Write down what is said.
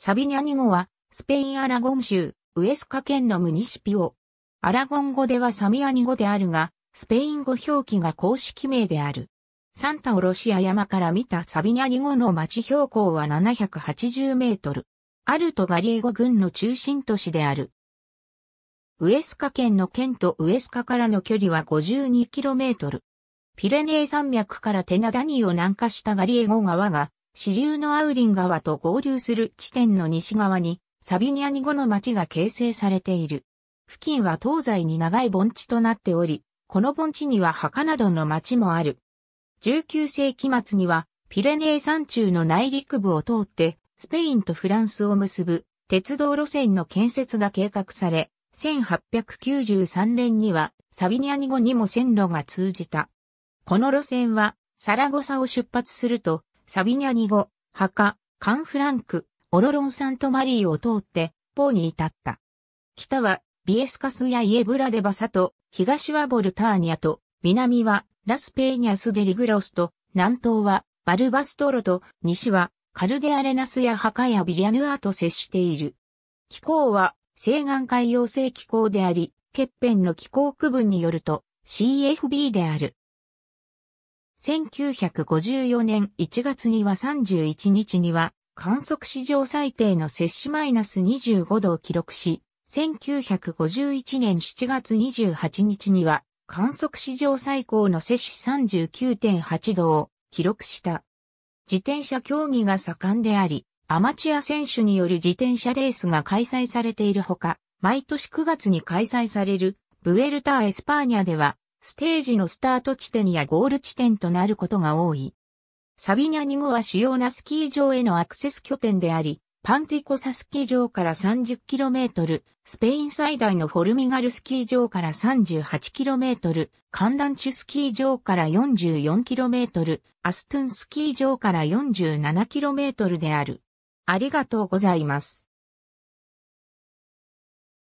サビニャニ語は、スペイン・アラゴン州、ウエスカ県のムニシピオ。アラゴン語ではサミアニ語であるが、スペイン語表記が公式名である。サンタオロシア山から見たサビニャニ語の町標高は780メートル。アルトガリエゴ郡の中心都市である。ウエスカ県の県とウエスカからの距離は52キロメートル。ピレネー山脈からテナダニーを南下したガリエゴ川が支流のアウリン川と合流する地点の西側に、サビニアニゴの町が形成されている。付近は東西に長い盆地となっており、この盆地には墓などの町もある。19世紀末には、ピレネー山中の内陸部を通って、スペインとフランスを結ぶ鉄道路線の建設が計画され、1893年にはサビニアニゴにも線路が通じた。この路線はサラゴサを出発するとサビニャニ語、墓、カンフランク、オロロンサントマリーを通って、ポーに至った。北は、ビエスカスやイエブラデバサと、東はボルターニアと、南は、ラスペーニャスデリグロスと、南東は、バルバストロと、西は、カルデアレナスや墓やビリアヌアと接している。気候は、西岸海洋性気候であり、欠片の気候区分によると、CFB である。1954年1月には31日には観測史上最低の摂氏マイナス25度を記録し、1951年7月28日には観測史上最高の摂氏39.8度を記録した。自転車競技が盛んであり、アマチュア選手による自転車レースが開催されているほか、毎年9月に開催されるブエルタ・エスパーニャではステージのスタート地点やゴール地点となることが多い。サビニャニ語は主要なスキー場へのアクセス拠点であり、パンティコサスキー場から 30km、スペイン最大のフォルミガルスキー場から 38km、カンダンチュスキー場から 44km、アストゥンスキー場から 47km である。ありがとうございます。